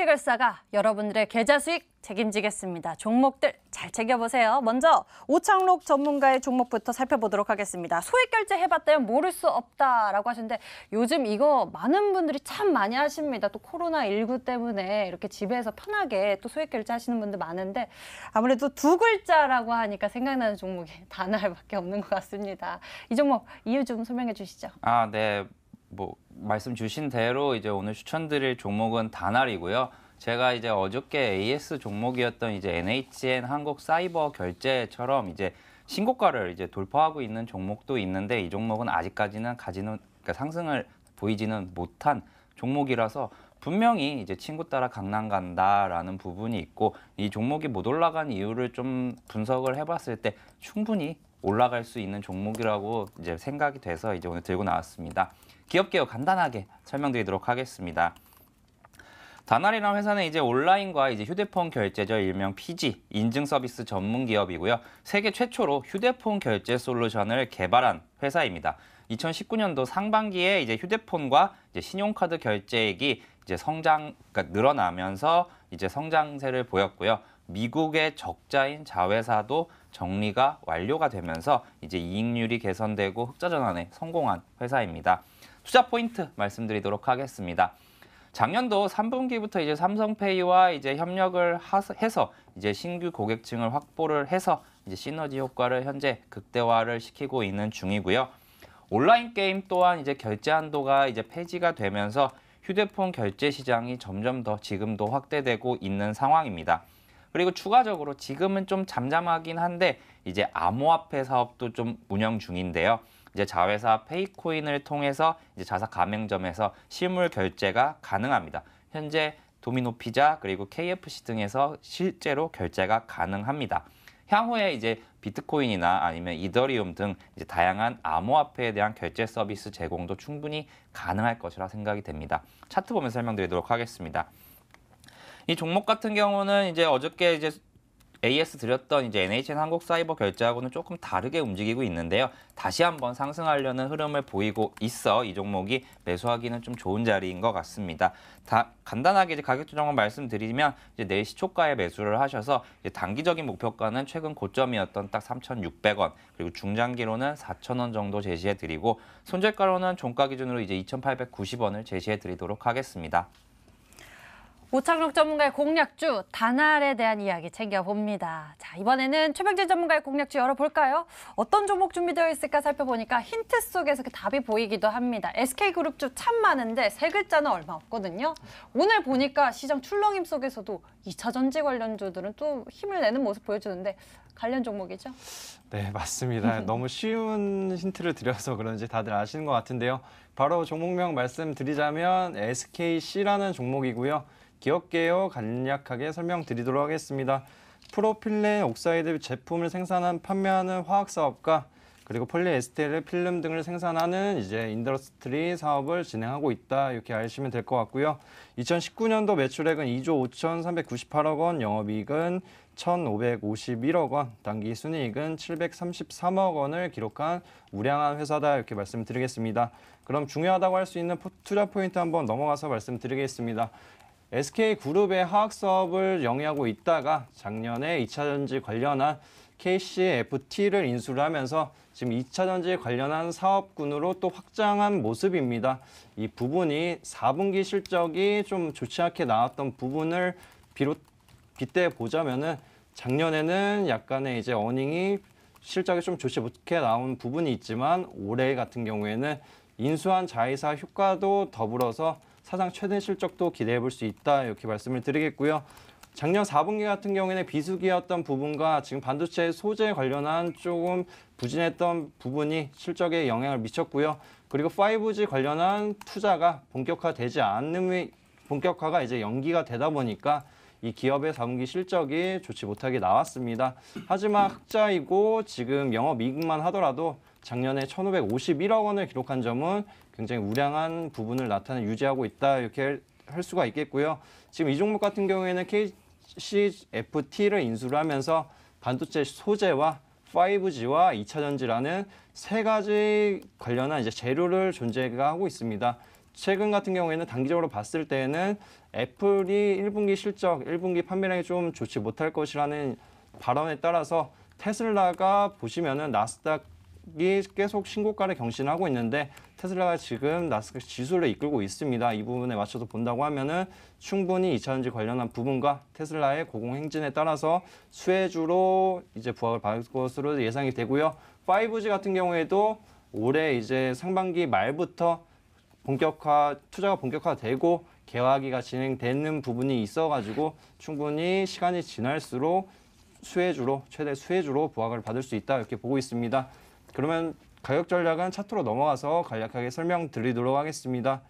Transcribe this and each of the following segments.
해결사가 여러분들의 계좌 수익 책임지겠습니다. 종목들 잘 챙겨보세요. 먼저 오창록 전문가의 종목부터 살펴보도록 하겠습니다. 소액 결제 해봤다면 모를 수 없다라고 하셨는데 요즘 이거 많은 분들이 참 많이 하십니다. 또 코로나19 때문에 이렇게 집에서 편하게 또 소액 결제 하시는 분들 많은데 아무래도 두 글자라고 하니까 생각나는 종목이 단알밖에 없는 것 같습니다. 이 종목 이유 좀 설명해 주시죠. 아, 네. 뭐 말씀 주신 대로 이제 오늘 추천드릴 종목은 다날이고요. 제가 이제 어저께 AS 종목이었던 이제 NHN 한국 사이버 결제처럼 이제 신고가를 이제 돌파하고 있는 종목도 있는데 이 종목은 아직까지는 가지는 그러니까 상승을 보이지는 못한 종목이라서 분명히 이제 친구 따라 강남 간다라는 부분이 있고 이 종목이 못 올라간 이유를 좀 분석을 해봤을 때 충분히 올라갈 수 있는 종목이라고 이제 생각이 돼서 이제 오늘 들고 나왔습니다. 기업 개요 간단하게 설명드리도록 하겠습니다. 다날이라는 회사는 이제 온라인과 이제 휴대폰 결제죠. 일명 PG 인증 서비스 전문 기업이고요. 세계 최초로 휴대폰 결제 솔루션을 개발한 회사입니다. 2019년도 상반기에 이제 휴대폰과 이제 신용카드 결제액이 이제 성장 그러니까 늘어나면서 이제 성장세를 보였고요. 미국의 적자인 자회사도 정리가 완료가 되면서 이제 이익률이 개선되고 흑자 전환에 성공한 회사입니다. 투자 포인트 말씀드리도록 하겠습니다. 작년도 3분기부터 이제 삼성페이와 이제 협력을 해서 이제 신규 고객층을 확보를 해서 이제 시너지 효과를 현재 극대화를 시키고 있는 중이고요. 온라인 게임 또한 이제 결제 한도가 이제 폐지가 되면서 휴대폰 결제 시장이 점점 더 지금도 확대되고 있는 상황입니다. 그리고 추가적으로 지금은 좀 잠잠하긴 한데 이제 암호화폐 사업도 좀 운영 중인데요. 이제 자회사 페이코인을 통해서 이제 자사 가맹점에서 실물 결제가 가능합니다. 현재 도미노 피자 그리고 KFC 등에서 실제로 결제가 가능합니다. 향후에 이제 비트코인이나 아니면 이더리움 등 이제 다양한 암호화폐에 대한 결제 서비스 제공도 충분히 가능할 것이라 생각이 됩니다. 차트 보면서 설명드리도록 하겠습니다. 이 종목 같은 경우는 이제 어저께 이제 AS 드렸던 이제 NHN 한국 사이버 결제하고는 조금 다르게 움직이고 있는데요. 다시 한번 상승하려는 흐름을 보이고 있어 이 종목이 매수하기는 좀 좋은 자리인 것 같습니다. 다, 간단하게 이제 가격 조정을 말씀드리면 이제 4시 초가에 매수를 하셔서 단기적인 목표가는 최근 고점이었던 딱 3,600원 그리고 중장기로는 4,000원 정도 제시해 드리고 손절가로는 종가 기준으로 이제 2,890원을 제시해 드리도록 하겠습니다. 오창록 전문가의 공략주 단알에 대한 이야기 챙겨봅니다. 자 이번에는 최병진 전문가의 공략주 열어볼까요? 어떤 종목 준비되어 있을까 살펴보니까 힌트 속에서 그 답이 보이기도 합니다. SK그룹주 참 많은데 세 글자는 얼마 없거든요. 오늘 보니까 시장 출렁임 속에서도 2차 전지 관련주들은 또 힘을 내는 모습 보여주는데 관련 종목이죠? 네 맞습니다. 너무 쉬운 힌트를 드려서 그런지 다들 아시는 것 같은데요. 바로 종목명 말씀드리자면 SKC라는 종목이고요. 기억게요 간략하게 설명드리도록 하겠습니다. 프로필레 옥사이드 제품을 생산한 판매하는 화학사업과 그리고 폴리에스테르 필름 등을 생산하는 이제 인더스트리 사업을 진행하고 있다 이렇게 아시면 될 것 같고요. 2019년도 매출액은 2조 5,398억 원, 영업이익은 1,551억 원, 단기 순이익은 733억 원을 기록한 우량한 회사다 이렇게 말씀드리겠습니다. 그럼 중요하다고 할 수 있는 투자 포인트 한번 넘어가서 말씀드리겠습니다. SK그룹의 화학 사업을 영위하고 있다가 작년에 2차전지 관련한 KCFT를 인수를 하면서 지금 2차전지 관련한 사업군으로 또 확장한 모습입니다. 이 부분이 4분기 실적이 좀 좋지 않게 나왔던 부분을 비롯 빗대 보자면은 작년에는 약간의 이제 어닝이 실적이 좀 좋지 못게 나온 부분이 있지만 올해 같은 경우에는 인수한 자회사 효과도 더불어서 사상 최대 실적도 기대해 볼 수 있다 이렇게 말씀을 드리겠고요. 작년 4분기 같은 경우에는 비수기였던 부분과 지금 반도체 소재 관련한 조금 부진했던 부분이 실적에 영향을 미쳤고요. 그리고 5G 관련한 투자가 본격화되지 않는 본격화가 이제 연기가 되다 보니까 이 기업의 4분기 실적이 좋지 못하게 나왔습니다. 하지만 흑자이고 지금 영업 이익만 하더라도 작년에 1,551억 원을 기록한 점은 굉장히 우량한 부분을 나타내 유지하고 있다 이렇게 할 수가 있겠고요. 지금 이 종목 같은 경우에는 KCFT를 인수를 하면서 반도체 소재와 5G와 2차전지라는 세 가지 관련한 이제 재료를 존재 하고 있습니다. 최근 같은 경우에는 단기적으로 봤을 때에는 애플이 1분기 실적, 1분기 판매량이 좀 좋지 못할 것이라는 발언에 따라서 테슬라가 보시면은 나스닥 나스닥이 계속 신고가를 경신하고 있는데 테슬라가 지금 나스닥 지수를 이끌고 있습니다. 이 부분에 맞춰서 본다고 하면은 충분히 2차전지 관련한 부분과 테슬라의 고공 행진에 따라서 수혜주로 이제 부각을 받을 것으로 예상이 되고요. 5G 같은 경우에도 올해 이제 상반기 말부터 본격화 투자가 본격화되고 개화기가 진행되는 부분이 있어가지고 충분히 시간이 지날수록 수혜주로 최대 수혜주로 부각을 받을 수 있다 이렇게 보고 있습니다. 그러면 가격 전략은 차트로 넘어가서 간략하게 설명드리도록 하겠습니다.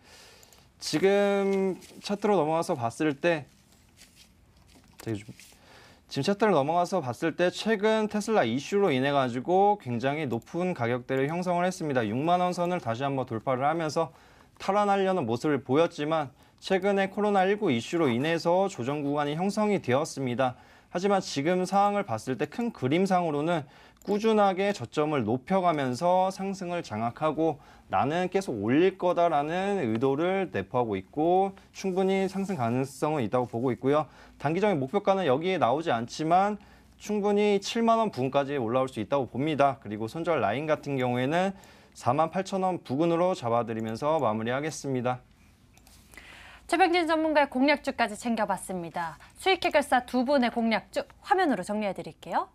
지금 차트로 넘어가서 봤을 때 지금 차트를 넘어가서 봤을 때 최근 테슬라 이슈로 인해 가지고 굉장히 높은 가격대를 형성을 했습니다. 6만 원 선을 다시 한번 돌파를 하면서 탈환하려는 모습을 보였지만 최근에 코로나19 이슈로 인해서 조정 구간이 형성이 되었습니다. 하지만 지금 상황을 봤을 때 큰 그림상으로는 꾸준하게 저점을 높여가면서 상승을 장악하고 나는 계속 올릴 거다라는 의도를 내포하고 있고 충분히 상승 가능성은 있다고 보고 있고요. 단기적인 목표가는 여기에 나오지 않지만 충분히 7만 원 부근까지 올라올 수 있다고 봅니다. 그리고 손절 라인 같은 경우에는 48,000원 부근으로 잡아드리면서 마무리하겠습니다. 최병진 전문가의 공략주까지 챙겨봤습니다. 수익 해결사 두 분의 공략주 화면으로 정리해드릴게요.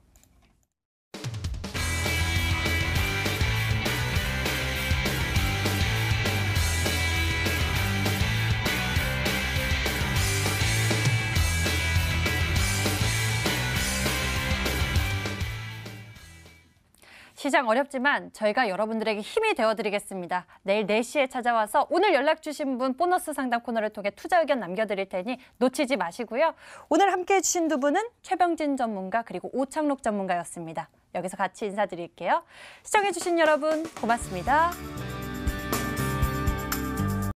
시장 어렵지만 저희가 여러분들에게 힘이 되어드리겠습니다. 내일 4시에 찾아와서 오늘 연락 주신 분 보너스 상담 코너를 통해 투자 의견 남겨드릴 테니 놓치지 마시고요. 오늘 함께해 주신 두 분은 최병진 전문가 그리고 오창록 전문가였습니다. 여기서 같이 인사드릴게요. 시청해 주신 여러분 고맙습니다.